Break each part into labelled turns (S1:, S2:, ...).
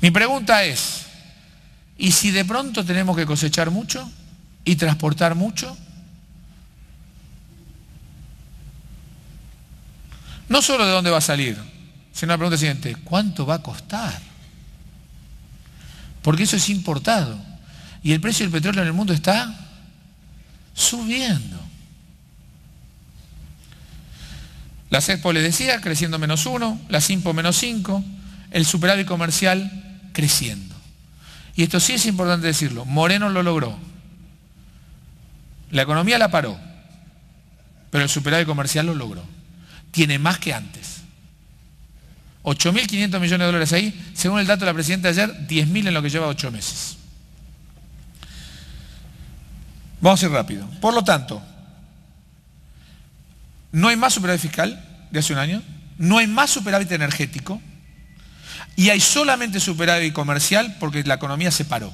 S1: Mi pregunta es, ¿y si de pronto tenemos que cosechar mucho y transportar mucho? No solo de dónde va a salir, sino la pregunta siguiente, ¿cuánto va a costar? Porque eso es importado. Y el precio del petróleo en el mundo está subiendo. La CEPO le decía, creciendo menos uno, la CIMPO menos cinco, el superávit comercial creciendo. Y esto sí es importante decirlo, Moreno lo logró. La economía la paró, pero el superávit comercial lo logró. Tiene más que antes. 8.500 millones de dólares ahí, según el dato de la presidenta de ayer, 10.000 en lo que lleva 8 meses. Vamos a ir rápido. Por lo tanto, no hay más superávit fiscal de hace un año, no hay más superávit energético, y hay solamente superávit comercial porque la economía se paró.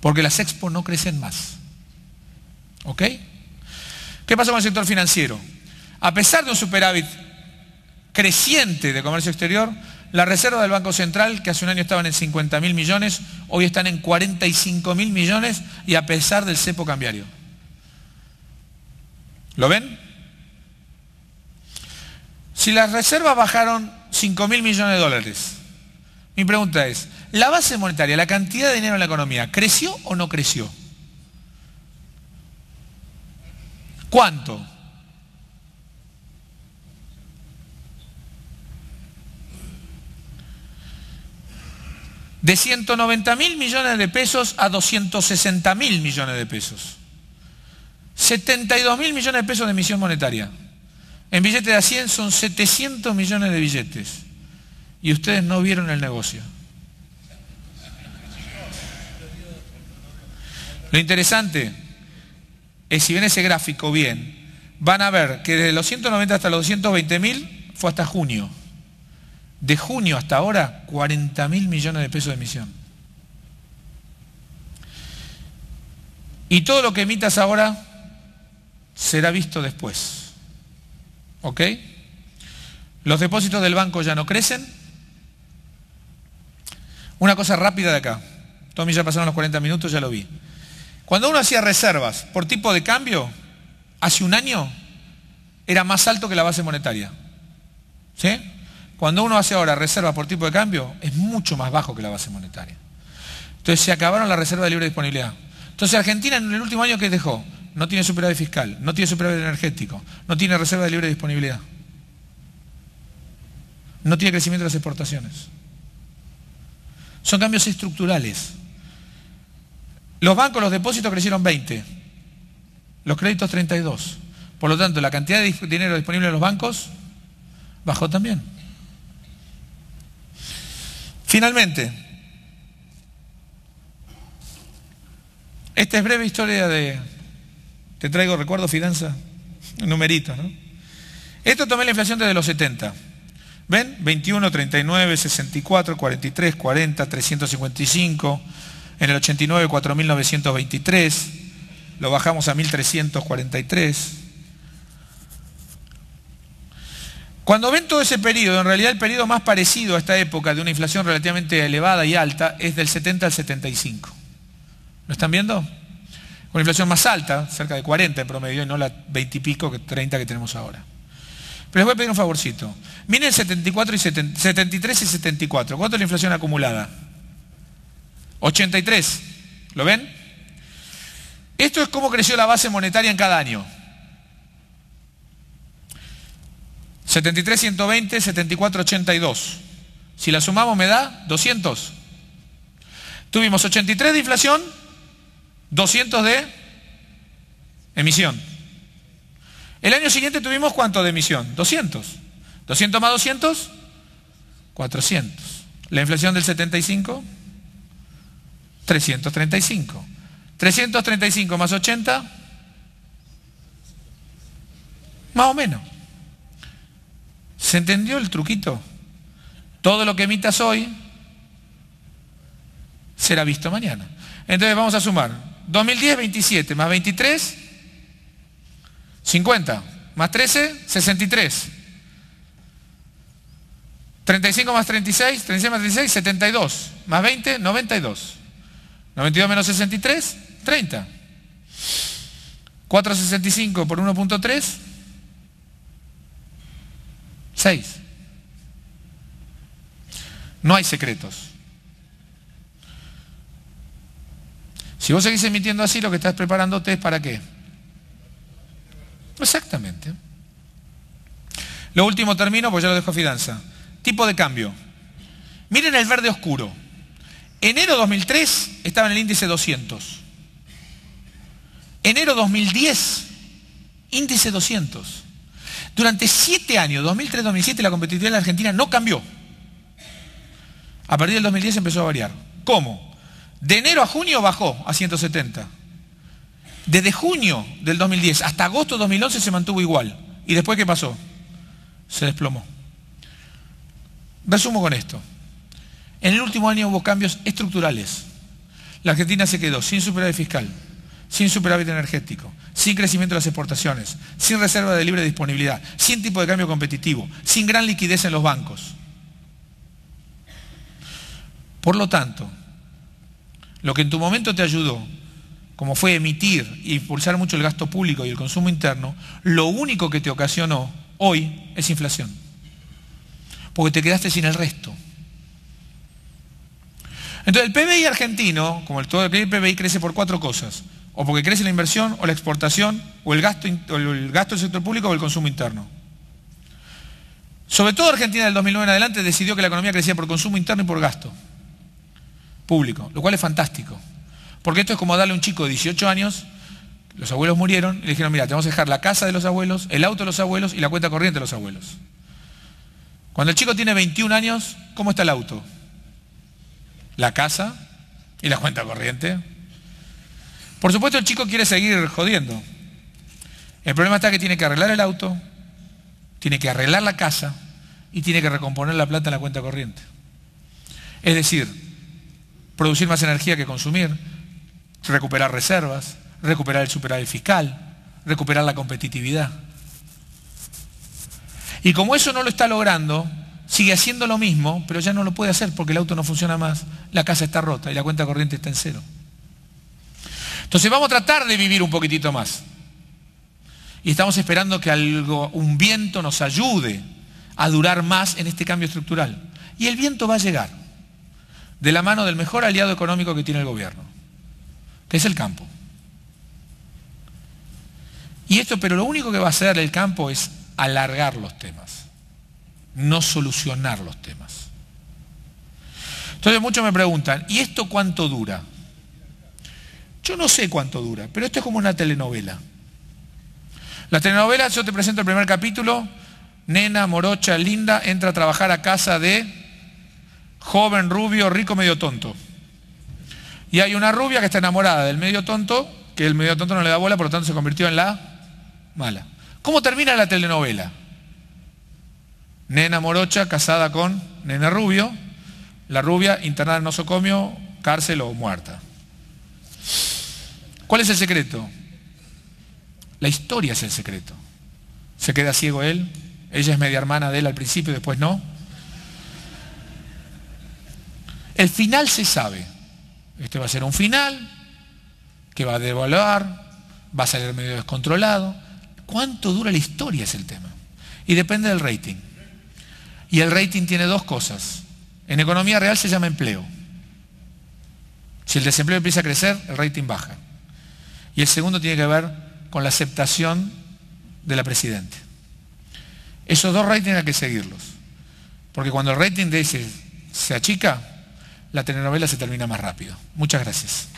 S1: Porque las expo no crecen más. ¿Ok? ¿Qué pasa con el sector financiero? A pesar de un superávit creciente de comercio exterior, la reserva del Banco Central, que hace un año estaban en 50 mil millones, hoy están en 45 mil millones y a pesar del cepo cambiario. ¿Lo ven? Si las reservas bajaron 5 mil millones de dólares, mi pregunta es, ¿la base monetaria, la cantidad de dinero en la economía, creció o no creció? ¿Cuánto? De 190 mil millones de pesos a 260 mil millones de pesos. 72 mil millones de pesos de emisión monetaria. En billetes de 100 son 700 millones de billetes. Y ustedes no vieron el negocio. Lo interesante es, si ven ese gráfico bien, van a ver que de los 190 hasta los 220 mil fue hasta junio. De junio hasta ahora, 40 mil millones de pesos de emisión. Y todo lo que emitas ahora será visto después. ¿Ok? Los depósitos del banco ya no crecen. Una cosa rápida de acá. Tommy ya pasaron los 40 minutos, ya lo vi. Cuando uno hacía reservas por tipo de cambio, hace un año era más alto que la base monetaria. ¿Sí? Cuando uno hace ahora reservas por tipo de cambio, es mucho más bajo que la base monetaria. Entonces se acabaron las reservas de libre disponibilidad. Entonces Argentina en el último año que dejó no tiene superávit fiscal, no tiene superávit energético, no tiene reserva de libre disponibilidad, no tiene crecimiento de las exportaciones. Son cambios estructurales. Los bancos, los depósitos crecieron 20, los créditos 32. Por lo tanto, la cantidad de dinero disponible en los bancos bajó también. Finalmente, esta es breve historia de te traigo recuerdo, finanza, numerito, ¿no? Esto tomé la inflación desde los 70. ¿Ven? 21, 39, 64, 43, 40, 355. En el 89, 4.923. Lo bajamos a 1.343. Cuando ven todo ese periodo, en realidad el periodo más parecido a esta época de una inflación relativamente elevada y alta es del 70 al 75. ¿Lo están viendo? una inflación más alta, cerca de 40 en promedio, y no la 20 y pico, 30 que tenemos ahora. Pero les voy a pedir un favorcito. Miren 74 y 73 y 74. ¿Cuánto es la inflación acumulada? 83. ¿Lo ven? Esto es cómo creció la base monetaria en cada año. 73, 120, 74, 82. Si la sumamos me da 200. Tuvimos 83 de inflación, 200 de emisión. El año siguiente tuvimos cuánto de emisión? 200. 200 más 200, 400. La inflación del 75, 335. 335 más 80, más o menos. ¿Se entendió el truquito? Todo lo que emitas hoy será visto mañana. Entonces vamos a sumar 2010, 27, más 23, 50, más 13, 63. 35 más 36, 36 más 36, 72. Más 20, 92. 92 menos 63, 30. 465 por 1.3, 6. No hay secretos. Si vos seguís emitiendo así, lo que estás preparándote es para qué. Exactamente. Lo último termino, pues ya lo dejo a Fidanza. Tipo de cambio. Miren el verde oscuro. Enero 2003 estaba en el índice 200. Enero 2010, índice 200. Durante siete años, 2003-2007, la competitividad en la Argentina no cambió. A partir del 2010 empezó a variar. ¿Cómo? De enero a junio bajó a 170. Desde junio del 2010 hasta agosto del 2011 se mantuvo igual. ¿Y después qué pasó? Se desplomó. Resumo con esto. En el último año hubo cambios estructurales. La Argentina se quedó sin superávit fiscal, sin superávit energético, sin crecimiento de las exportaciones, sin reserva de libre disponibilidad, sin tipo de cambio competitivo, sin gran liquidez en los bancos. Por lo tanto, lo que en tu momento te ayudó, como fue emitir e impulsar mucho el gasto público y el consumo interno, lo único que te ocasionó hoy es inflación. Porque te quedaste sin el resto. Entonces el PBI argentino, como el todo el PBI crece por cuatro cosas, o porque crece la inversión, o la exportación, o el gasto, o el gasto del sector público o el consumo interno. Sobre todo Argentina del 2009 en adelante decidió que la economía crecía por consumo interno y por gasto público, lo cual es fantástico. Porque esto es como darle a un chico de 18 años, los abuelos murieron, y le dijeron, mira, te vamos a dejar la casa de los abuelos, el auto de los abuelos y la cuenta corriente de los abuelos. Cuando el chico tiene 21 años, ¿cómo está el auto? La casa y la cuenta corriente. Por supuesto el chico quiere seguir jodiendo. El problema está que tiene que arreglar el auto, tiene que arreglar la casa y tiene que recomponer la plata en la cuenta corriente. Es decir, producir más energía que consumir, recuperar reservas, recuperar el superávit fiscal, recuperar la competitividad. Y como eso no lo está logrando, sigue haciendo lo mismo, pero ya no lo puede hacer porque el auto no funciona más, la casa está rota y la cuenta corriente está en cero. Entonces vamos a tratar de vivir un poquitito más. Y estamos esperando que algo, un viento nos ayude a durar más en este cambio estructural. Y el viento va a llegar de la mano del mejor aliado económico que tiene el gobierno, que es el campo. Y esto, pero lo único que va a hacer el campo es alargar los temas, no solucionar los temas. Entonces muchos me preguntan, ¿y esto cuánto dura? Yo no sé cuánto dura, pero esto es como una telenovela. La telenovela, yo te presento el primer capítulo, nena, morocha, linda, entra a trabajar a casa de joven, rubio, rico, medio tonto. Y hay una rubia que está enamorada del medio tonto, que el medio tonto no le da bola, por lo tanto se convirtió en la mala. ¿Cómo termina la telenovela? Nena morocha casada con nena rubio, la rubia internada en nosocomio, cárcel o muerta. ¿Cuál es el secreto? La historia es el secreto. Se queda ciego él, ella es media hermana de él al principio, después no. El final se sabe. Este va a ser un final que va a devaluar, va a salir medio descontrolado. ¿Cuánto dura la historia es el tema? Y depende del rating. Y el rating tiene dos cosas. En economía real se llama empleo. Si el desempleo empieza a crecer, el rating baja. Y el segundo tiene que ver con la aceptación de la Presidenta. Esos dos ratings hay que seguirlos. Porque cuando el rating de ese se achica, la telenovela se termina más rápido. Muchas gracias.